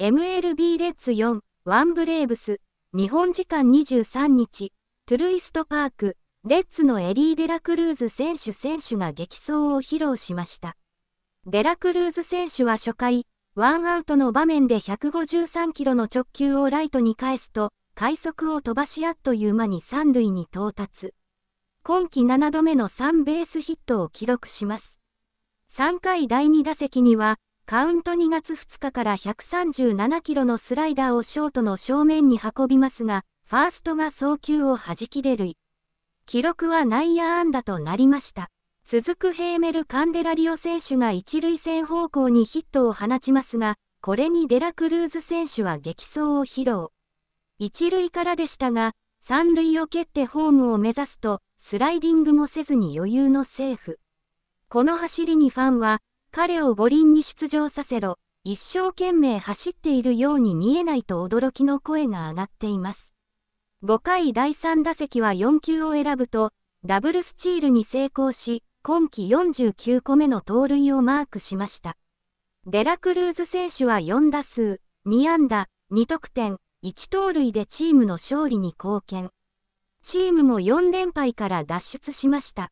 MLB レッズ4、ワンブレーブス、日本時間23日、トゥルイストパーク、レッズのエリー・デラクルーズ選手選手が激走を披露しました。デラクルーズ選手は初回、ワンアウトの場面で153キロの直球をライトに返すと、快速を飛ばしあっという間に三塁に到達。今季7度目の3ベースヒットを記録します。3回第2打席には、カウント2月2日から137キロのスライダーをショートの正面に運びますが、ファーストが送球を弾き出る。記録は内野安打となりました。続くヘーメル・カンデラリオ選手が一塁線方向にヒットを放ちますが、これにデラクルーズ選手は激走を披露。一塁からでしたが、三塁を蹴ってホームを目指すと、スライディングもせずに余裕のセーフ。この走りにファンは、彼を五輪に出場させろ、一生懸命走っているように見えないと驚きの声が上がっています。5回第3打席は4球を選ぶと、ダブルスチールに成功し、今季49個目の盗塁をマークしました。デラクルーズ選手は4打数、2安打、2得点、1盗塁でチームの勝利に貢献。チームも4連敗から脱出しました。